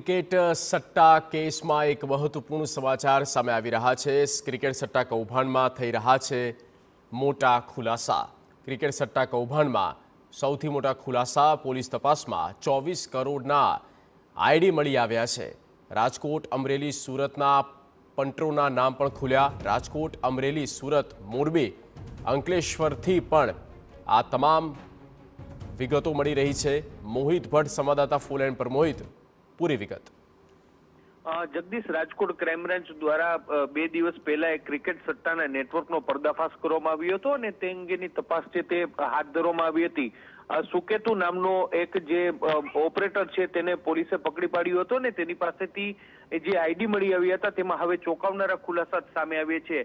cricket સટ્ટા કેસમાં એક મહત્વપૂર્ણ સમાચાર સામે આવી રહ્યા છે ક્રિકેટ સટ્ટા કૌભાંડમાં થઈ રહ્યા છે મોટા ખુલાસા ક્રિકેટ સટ્ટા કૌભાંડમાં સૌથી મોટા ખુલાસા પોલીસ તપાસમાં ચોવીસ કરોડના આઈડી મળી આવ્યા છે રાજકોટ અમરેલી સુરતના પંટ્રોના નામ પણ ખુલ્યા રાજકોટ અમરેલી સુરત મોરબી અંકલેશ્વરથી પણ આ તમામ વિગતો મળી રહી છે મોહિત ભટ્ટ સંવાદદાતા ફૂલ એન્ડ પર મોહિત પૂરી વિગત જગદીશ રાજકોટ ક્રાઇમ બ્રાન્ચ દ્વારા બે દિવસ પહેલા એક ક્રિકેટ સત્તાના નેટવર્કનો પર્દાફાશ કરવામાં આવ્યો હતો અને તે અંગેની તપાસ છે તે હાથ ધરવામાં આવી હતી સુકેતુ નામનો એક જે ઓપરેટર છે તેને પોલીસે પકડી પાડ્યો હતો અને તેની પાસેથી જે આઈડી મળી આવી હતા તેમાં હવે ચોંકાવનારા ખુલાસા સામે આવ્યા છે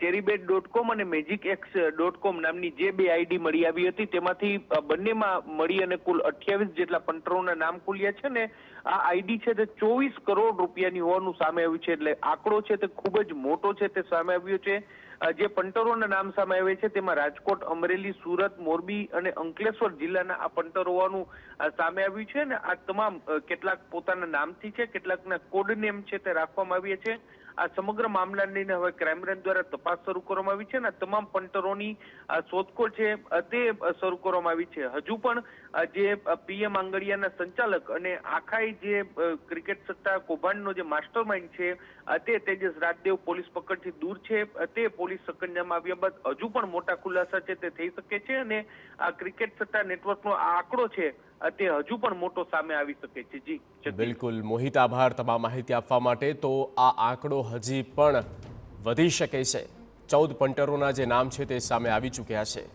ચેરીબેટ ડોટ કોમ અને મેજિક એક્સ ડોટ કોમ નામની જે બે આઈડી મળી આવી હતી તેમાંથી બંનેમાં મળી અને કુલ અઠ્યાવીસ જેટલા પંટરોના નામ ખુલ્યા છે ને આ આઈડી છે તે ચોવીસ કરોડ રૂપિયાની હોવાનું સામે આવ્યું છે એટલે આંકડો છે તે ખૂબ જ મોટો છે તે સામે આવ્યો છે જે પંટરોના નામ સામે આવે છે તેમાં રાજકોટ અમરેલી સુરત મોરબી અને અંકલેશ્વર જિલ્લાના આ પંટર હોવાનું સામે આવ્યું છે અને આ તમામ કેટલાક પોતાના નામથી છે કેટલાકના કોડનેમ છે તે રાખવામાં આવ્યા છે આ સમગ્ર મામલા લઈને હવે ક્રાઇમ બ્રાન્ચ દ્વારા તપાસ શરૂ કરવામાં આવી છે અને તમામ પંટરોની શોધખોળ છે તે શરૂ કરવામાં આવી છે હજુ પણ જે પીએમ આંગડિયાના સંચાલક અને આખાઈ જે ક્રિકેટ સત્તા કૌભાંડનો જે માસ્ટર માઇન્ડ છે તે તેજસ રાજદેવ પોલીસ પકડથી દૂર છે તે પોલીસ સકંજામાં આવ્યા બાદ હજુ પણ મોટા ખુલાસા છે તે થઈ શકે છે અને આ ક્રિકેટ સત્તા નેટવર્કનો આ આંકડો છે તે હજુ પણ મોટો સામે આવી શકે છે જી બિલકુલ મોહિત આભાર તમામ માહિતી આપવા માટે તો આ આંકડો હજી પણ વધી શકે છે ચૌદ પંટરોના જે નામ છે તે સામે આવી ચૂક્યા છે